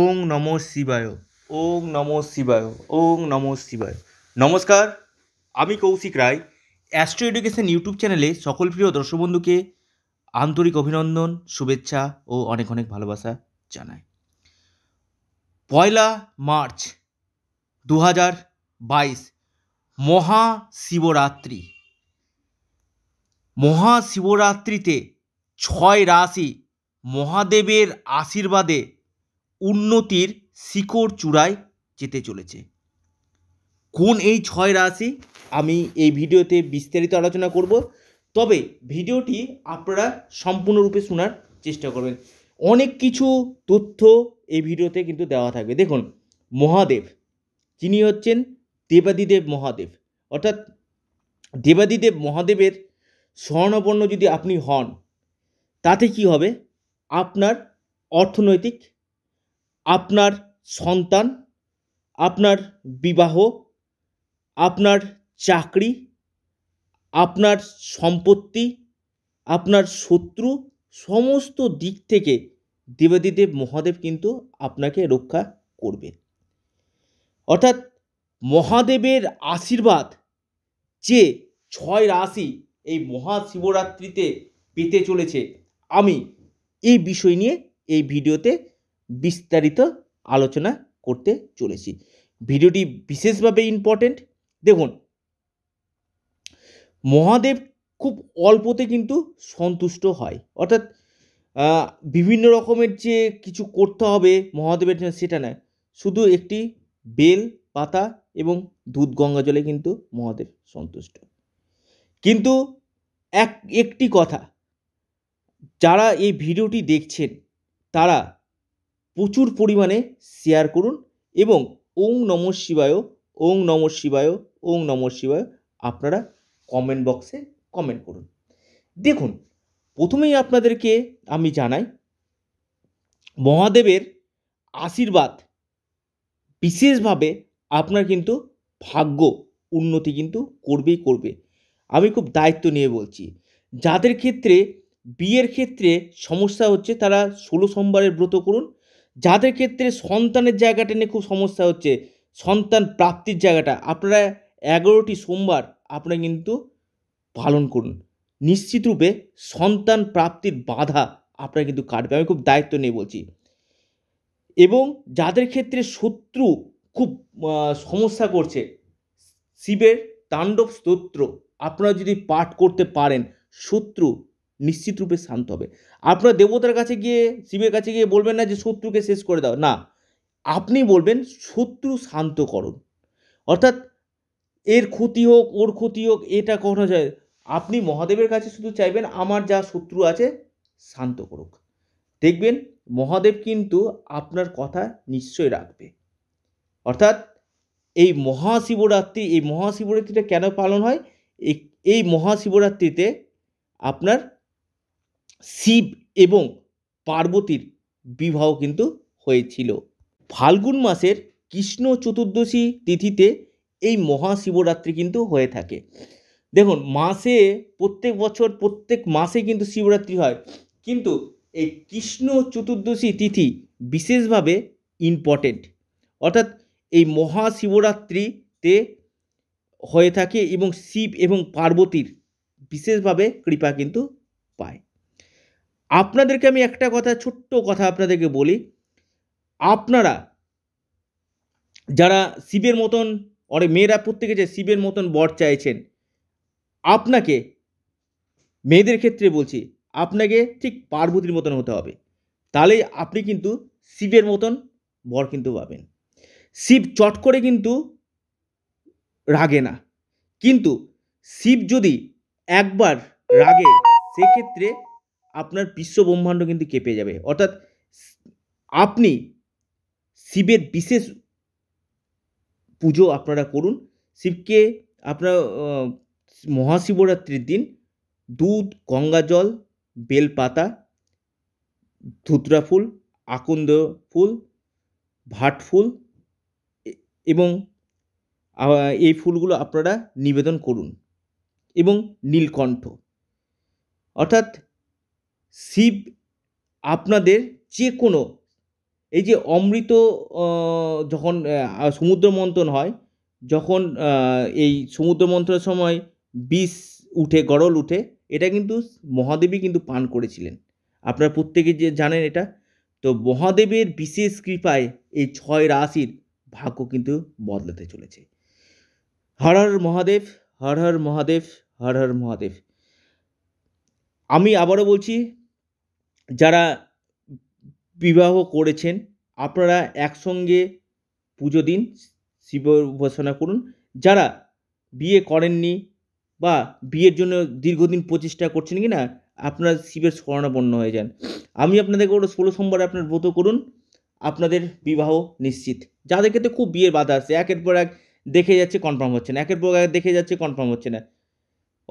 ওং নম শিবায় ওং নম শিবায় ওং নম শিবায় নমস্কার আমি Koushik Roy astro education YouTube চ্যানেলে সকল প্রিয় দর্শক বন্ধুকে আন্তরিক অভিনন্দন শুভেচ্ছা ও অনেক অনেক ভালোবাসা জানায় পয়লা মার্চ দু হাজার বাইশ মহাশিবরাত্রি মহাশিবরাত্রিতে ছয় রাশি মহাদেবের আশীর্বাদে উন্নতির শিকড় চূড়ায় যেতে চলেছে কোন এই ছয় রাশি আমি এই ভিডিওতে বিস্তারিত আলোচনা করব তবে ভিডিওটি আপনারা সম্পূর্ণরূপে শোনার চেষ্টা করবেন অনেক কিছু তথ্য এই ভিডিওতে কিন্তু দেওয়া থাকবে দেখুন মহাদেব যিনি হচ্ছেন দেবাদিদেব মহাদেব অর্থাৎ দেবাদিদেব মহাদেবের স্বর্ণবর্ণ যদি আপনি হন তাতে কি হবে আপনার অর্থনৈতিক আপনার সন্তান আপনার বিবাহ আপনার চাকরি আপনার সম্পত্তি আপনার শত্রু সমস্ত দিক থেকে দেবাদিদেব মহাদেব কিন্তু আপনাকে রক্ষা করবে অর্থাৎ মহাদেবের আশীর্বাদ যে ছয় রাশি এই মহাশিবরাত্রিতে পেতে চলেছে আমি এই বিষয় নিয়ে এই ভিডিওতে বিস্তারিত আলোচনা করতে চলেছি ভিডিওটি বিশেষভাবে ইম্পর্টেন্ট দেখুন মহাদেব খুব অল্পতে কিন্তু সন্তুষ্ট হয় অর্থাৎ বিভিন্ন রকমের যে কিছু করতে হবে মহাদেবের জন্য সেটা নয় শুধু একটি বেল পাতা এবং দুধ গঙ্গা জলে কিন্তু মহাদেব সন্তুষ্ট কিন্তু এক একটি কথা যারা এই ভিডিওটি দেখছেন তারা প্রচুর পরিমাণে শেয়ার করুন এবং ওং নম শিবায় ওং নম শিবায় ওং নম শিবায় আপনারা কমেন্ট বক্সে কমেন্ট করুন দেখুন প্রথমেই আপনাদেরকে আমি জানাই মহাদেবের আশীর্বাদ বিশেষভাবে আপনার কিন্তু ভাগ্য উন্নতি কিন্তু করবেই করবে আমি খুব দায়িত্ব নিয়ে বলছি যাদের ক্ষেত্রে বিয়ের ক্ষেত্রে সমস্যা হচ্ছে তারা ষোলো সোমবারের ব্রত করুন যাদের ক্ষেত্রে সন্তানের জায়গাটা নিয়ে খুব সমস্যা হচ্ছে সন্তান প্রাপ্তির জায়গাটা আপনারা এগারোটি সোমবার আপনারা কিন্তু পালন করুন নিশ্চিতরূপে সন্তান প্রাপ্তির বাধা আপনারা কিন্তু কাটবে আমি খুব দায়িত্ব নিয়ে বলছি এবং যাদের ক্ষেত্রে শত্রু খুব সমস্যা করছে শিবের তাণ্ডব স্তোত্র আপনারা যদি পাঠ করতে পারেন শত্রু নিশ্চিত রূপে শান্ত হবে আপনার দেবতার কাছে গিয়ে শিবের কাছে গিয়ে বলবেন না যে শত্রুকে শেষ করে দাও না আপনি বলবেন শত্রু শান্ত করুন অর্থাৎ এর ক্ষতি হোক ওর ক্ষতি হোক এটা কখনো যায় আপনি মহাদেবের কাছে শুধু চাইবেন আমার যা শত্রু আছে শান্ত করুক দেখবেন মহাদেব কিন্তু আপনার কথা নিশ্চয় রাখবে অর্থাৎ এই মহাশিবরাত্রি এই মহাশিবরাত্রিটা কেন পালন হয় এই মহাশিবরাত্রিতে আপনার শিব এবং পার্বতীর বিবাহ কিন্তু হয়েছিল ফাল্গুন মাসের কৃষ্ণ চতুর্দশী তিথিতে এই মহাশিবরাত্রি কিন্তু হয়ে থাকে দেখুন মাসে প্রত্যেক বছর প্রত্যেক মাসে কিন্তু শিবরাত্রি হয় কিন্তু এই কৃষ্ণ চতুর্দশী তিথি বিশেষভাবে ইম্পর্টেন্ট অর্থাৎ এই মহাশিবরাত্রিতে হয়ে থাকে এবং শিব এবং পার্বতীর বিশেষভাবে কৃপা কিন্তু পায় আপনাদেরকে আমি একটা কথা ছোট্ট কথা আপনাদেরকে বলি আপনারা যারা শিবের মতন অরে মেয়েরা প্রত্যেকে যে শিবের মতন বর চাইছেন আপনাকে মেয়েদের ক্ষেত্রে বলছি আপনাকে ঠিক পার্বতীর মতন হতে হবে তাহলেই আপনি কিন্তু শিবের মতন বর কিন্তু পাবেন শিব চট করে কিন্তু রাগে না কিন্তু শিব যদি একবার রাগে সেক্ষেত্রে আপনার বিশ্ব ব্রহ্মাণ্ড কিন্তু কেঁপে যাবে অর্থাৎ আপনি শিবের বিশেষ পুজো আপনারা করুন শিবকে আপনার মহাশিবরাত্রির দিন দুধ গঙ্গা জল বেলপাতা ধুতরা ফুল আকন্দ ফুল ভাট ফুল এবং এই ফুলগুলো আপনারা নিবেদন করুন এবং নীলকণ্ঠ অর্থাৎ শিব আপনাদের যে কোনো এই যে অমৃত যখন সমুদ্র মন্থন হয় যখন এই সমুদ্র মন্থনের সময় বিষ উঠে গরল উঠে এটা কিন্তু মহাদেবী কিন্তু পান করেছিলেন আপনারা প্রত্যেকে যে জানেন এটা তো মহাদেবের বিশেষ কৃপায় এই ছয় রাশির ভাগ্য কিন্তু বদলাতে চলেছে হর হর মহাদেব হর হর মহাদেব হর হর মহাদেব আমি আবারও বলছি যারা বিবাহ করেছেন আপনারা একসঙ্গে পুজো দিন শিব উপাসনা করুন যারা বিয়ে করেননি বা বিয়ের জন্য দীর্ঘদিন প্রচেষ্টা করছেন কি না আপনারা শিবের শরণাপন্ন হয়ে যান আমি আপনাদেরকে ওটা ষোলো সোমবারে আপনার ব্রত করুন আপনাদের বিবাহ নিশ্চিত যাদের ক্ষেত্রে খুব বিয়ের বাধা আছে একের পর এক দেখে যাচ্ছে কনফার্ম হচ্ছে না একের পর এক দেখে যাচ্ছে কনফার্ম হচ্ছে না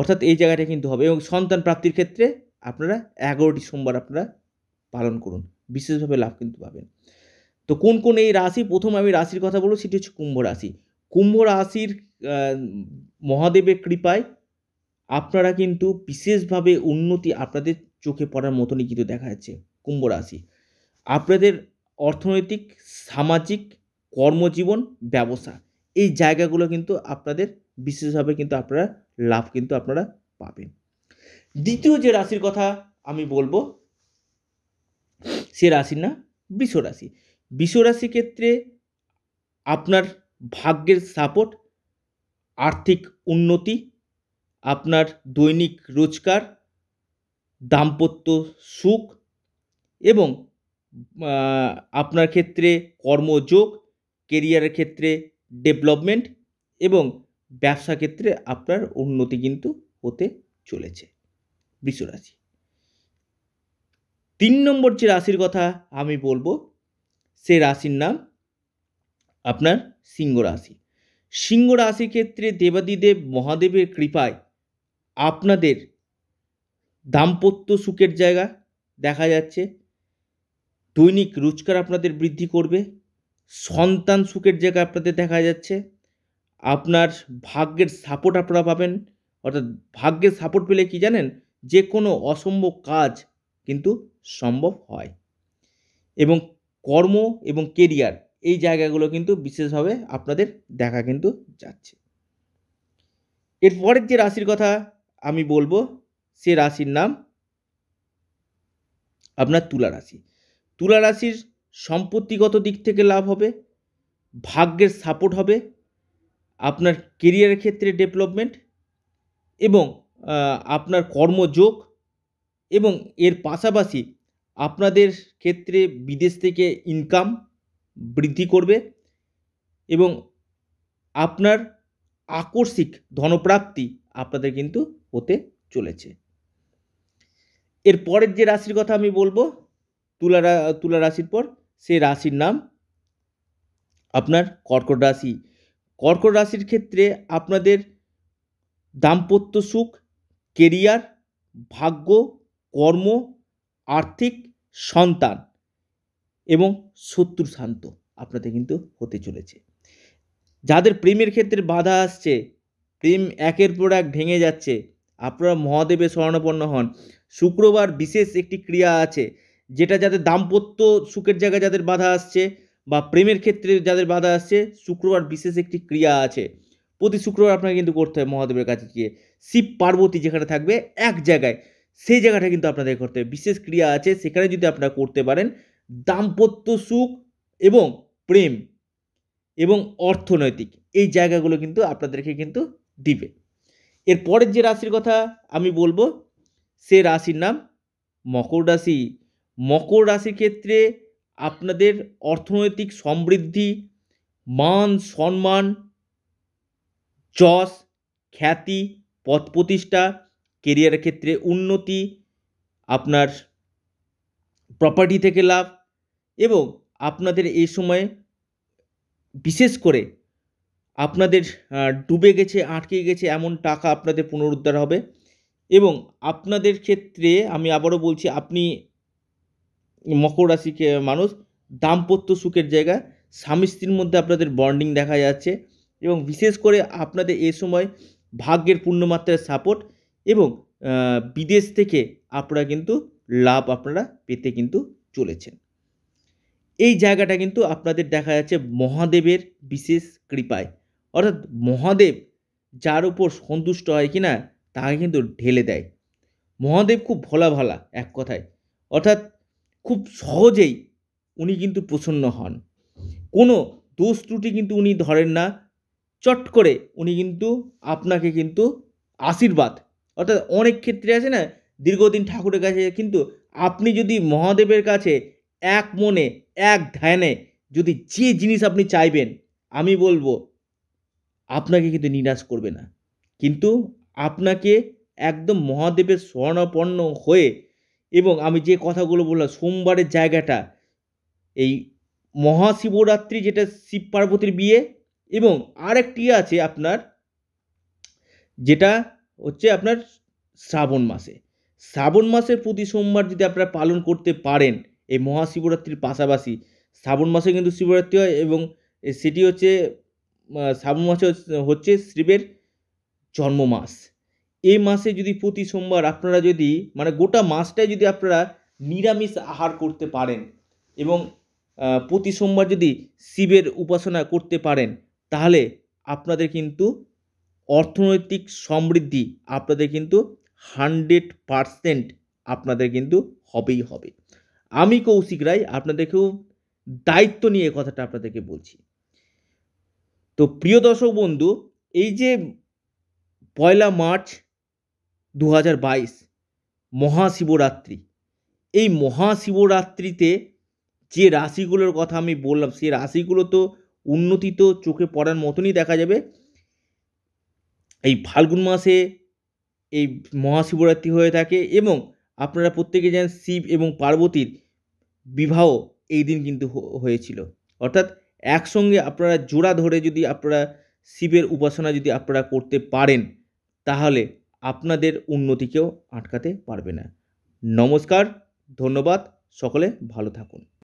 অর্থাৎ এই জায়গাটা কিন্তু হবে এবং সন্তান প্রাপ্তির ক্ষেত্রে আপনারা এগারোটি সোমবার আপনারা পালন করুন বিশেষভাবে লাভ কিন্তু পাবেন তো কোন কোন এই রাশি প্রথম আমি রাশির কথা বলবো সেটি হচ্ছে কুম্ভ রাশি কুম্ভ রাশির মহাদেবের কৃপায় আপনারা কিন্তু বিশেষভাবে উন্নতি আপনাদের চোখে পড়ার মতনই কিন্তু দেখা যাচ্ছে কুম্ভ রাশি আপনাদের অর্থনৈতিক সামাজিক কর্মজীবন ব্যবসা এই জায়গাগুলো কিন্তু আপনাদের বিশেষভাবে কিন্তু আপনারা লাভ কিন্তু আপনারা পাবেন দ্বিতীয় যে রাশির কথা আমি বলবো সে রাশির না বিশ্ব রাশি বিশ্ব রাশি ক্ষেত্রে আপনার ভাগ্যের সাপোর্ট আর্থিক উন্নতি আপনার দৈনিক রোজগার দাম্পত্য সুখ এবং আপনার ক্ষেত্রে কর্মযোগ কেরিয়ারের ক্ষেত্রে ডেভেলপমেন্ট এবং ব্যবসা ক্ষেত্রে আপনার উন্নতি কিন্তু হতে চলেছে রাশি তিন নম্বর যে রাশির কথা আমি বলবো সে রাশির নাম আপনার সিংহ রাশি সিংহ রাশি ক্ষেত্রে দেবাদিদেব মহাদেবের কৃপায় আপনাদের দাম্পত্য সুখের জায়গা দেখা যাচ্ছে দৈনিক রোজগার আপনাদের বৃদ্ধি করবে সন্তান সুখের জায়গা আপনাদের দেখা যাচ্ছে আপনার ভাগ্যের সাপোর্ট আপনারা পাবেন অর্থাৎ ভাগ্যের সাপোর্ট পেলে কি জানেন যে কোনো অসম্ভব কাজ কিন্তু সম্ভব হয় এবং কর্ম এবং কেরিয়ার এই জায়গাগুলো কিন্তু বিশেষভাবে আপনাদের দেখা কিন্তু যাচ্ছে এরপরের যে রাশির কথা আমি বলবো সে রাশির নাম আপনার তুলা রাশি তুলা রাশির সম্পত্তিগত দিক থেকে লাভ হবে ভাগ্যের সাপোর্ট হবে আপনার কেরিয়ারের ক্ষেত্রে ডেভেলপমেন্ট এবং আপনার কর্মযোগ এবং এর পাশাপাশি আপনাদের ক্ষেত্রে বিদেশ থেকে ইনকাম বৃদ্ধি করবে এবং আপনার আকস্মিক ধনপ্রাপ্তি আপনাদের কিন্তু হতে চলেছে এর পরের যে রাশির কথা আমি বলবো তুলা তুলা রাশির পর সে রাশির নাম আপনার কর্কট রাশি কর্কট রাশির ক্ষেত্রে আপনাদের দাম্পত্য সুখ কেরিয়ার ভাগ্য কর্ম আর্থিক সন্তান এবং শত্রু শান্ত আপনাদের কিন্তু হতে চলেছে যাদের প্রেমের ক্ষেত্রে বাধা আসছে প্রেম একের পর এক ভেঙে যাচ্ছে আপনারা মহাদেবে শরণাপন্ন হন শুক্রবার বিশেষ একটি ক্রিয়া আছে যেটা যাদের দাম্পত্য সুখের জায়গায় যাদের বাধা আসছে বা প্রেমের ক্ষেত্রে যাদের বাধা আসছে শুক্রবার বিশেষ একটি ক্রিয়া আছে প্রতি শুক্রবার আপনাকে কিন্তু করতে হবে মহাদেবের কাছে গিয়ে শিব পার্বতী যেখানে থাকবে এক জায়গায় সেই জায়গাটা কিন্তু আপনাদের করতে বিশেষ ক্রিয়া আছে সেখানে যদি আপনারা করতে পারেন দাম্পত্য সুখ এবং প্রেম এবং অর্থনৈতিক এই জায়গাগুলো কিন্তু আপনাদেরকে কিন্তু দিবে এরপরের যে রাশির কথা আমি বলবো সে রাশির নাম মকর রাশি মকর রাশির ক্ষেত্রে আপনাদের অর্থনৈতিক সমৃদ্ধি মান সম্মান যশ খ্যাতি পথ প্রতিষ্ঠা কেরিয়ারের ক্ষেত্রে উন্নতি আপনার প্রপার্টি থেকে লাভ এবং আপনাদের এই সময়ে বিশেষ করে আপনাদের ডুবে গেছে আটকে গেছে এমন টাকা আপনাদের পুনরুদ্ধার হবে এবং আপনাদের ক্ষেত্রে আমি আবারও বলছি আপনি মকর রাশিকে মানুষ দাম্পত্য সুখের জায়গা স্বামী স্ত্রীর মধ্যে আপনাদের বন্ডিং দেখা যাচ্ছে এবং বিশেষ করে আপনাদের এ সময় ভাগ্যের পূর্ণমাত্রায় সাপোর্ট এবং বিদেশ থেকে আপনারা কিন্তু লাভ আপনারা পেতে কিন্তু চলেছেন এই জায়গাটা কিন্তু আপনাদের দেখা যাচ্ছে মহাদেবের বিশেষ কৃপায় অর্থাৎ মহাদেব যার উপর সন্তুষ্ট হয় কিনা তাকে কিন্তু ঢেলে দেয় মহাদেব খুব ভোলা ভালা এক কথায় অর্থাৎ খুব সহজেই উনি কিন্তু প্রসন্ন হন কোনো দোষ ত্রুটি কিন্তু উনি ধরেন না চট করে উনি কিন্তু আপনাকে কিন্তু আশীর্বাদ অর্থাৎ অনেক ক্ষেত্রে আছে না দীর্ঘদিন ঠাকুরের কাছে কিন্তু আপনি যদি মহাদেবের কাছে এক মনে এক ধ্যানে যদি যে জিনিস আপনি চাইবেন আমি বলবো আপনাকে কিন্তু নিরাশ করবে না কিন্তু আপনাকে একদম মহাদেবের স্বর্ণপন্ন হয়ে এবং আমি যে কথাগুলো বললাম সোমবারের জায়গাটা এই মহাশিবরাত্রি যেটা শিব পার্বতীর বিয়ে এবং আরেকটি আছে আপনার যেটা হচ্ছে আপনার শ্রাবণ মাসে শ্রাবণ মাসের প্রতি সোমবার যদি আপনারা পালন করতে পারেন এই মহাশিবরাত্রির পাশাপাশি শ্রাবণ মাসে কিন্তু শিবরাত্রি হয় এবং সেটি হচ্ছে শ্রাবণ মাসে হচ্ছে শিবের জন্ম মাস এই মাসে যদি প্রতি সোমবার আপনারা যদি মানে গোটা মাসটাই যদি আপনারা নিরামিষ আহার করতে পারেন এবং প্রতি সোমবার যদি শিবের উপাসনা করতে পারেন তাহলে আপনাদের কিন্তু অর্থনৈতিক সমৃদ্ধি আপনাদের কিন্তু হান্ড্রেড পারসেন্ট আপনাদের কিন্তু হবেই হবে আমি কৌশিক রায় আপনাদেরকেও দায়িত্ব নিয়ে কথাটা আপনাদেরকে বলছি তো প্রিয় দর্শক বন্ধু এই যে পয়লা মার্চ দু হাজার বাইশ মহাশিবরাত্রি এই মহাশিবরাত্রিতে যে রাশিগুলোর কথা আমি বললাম সেই রাশিগুলো তো উন্নতি তো চোখে পড়ার মতনই দেখা যাবে এই ফাল্গুন মাসে এই মহাশিবরাত্রি হয়ে থাকে এবং আপনারা প্রত্যেকে জানেন শিব এবং পার্বতীর বিবাহ এই দিন কিন্তু হয়েছিল অর্থাৎ একসঙ্গে আপনারা জোড়া ধরে যদি আপনারা শিবের উপাসনা যদি আপনারা করতে পারেন তাহলে আপনাদের উন্নতিকেও আটকাতে পারবে না নমস্কার ধন্যবাদ সকলে ভালো থাকুন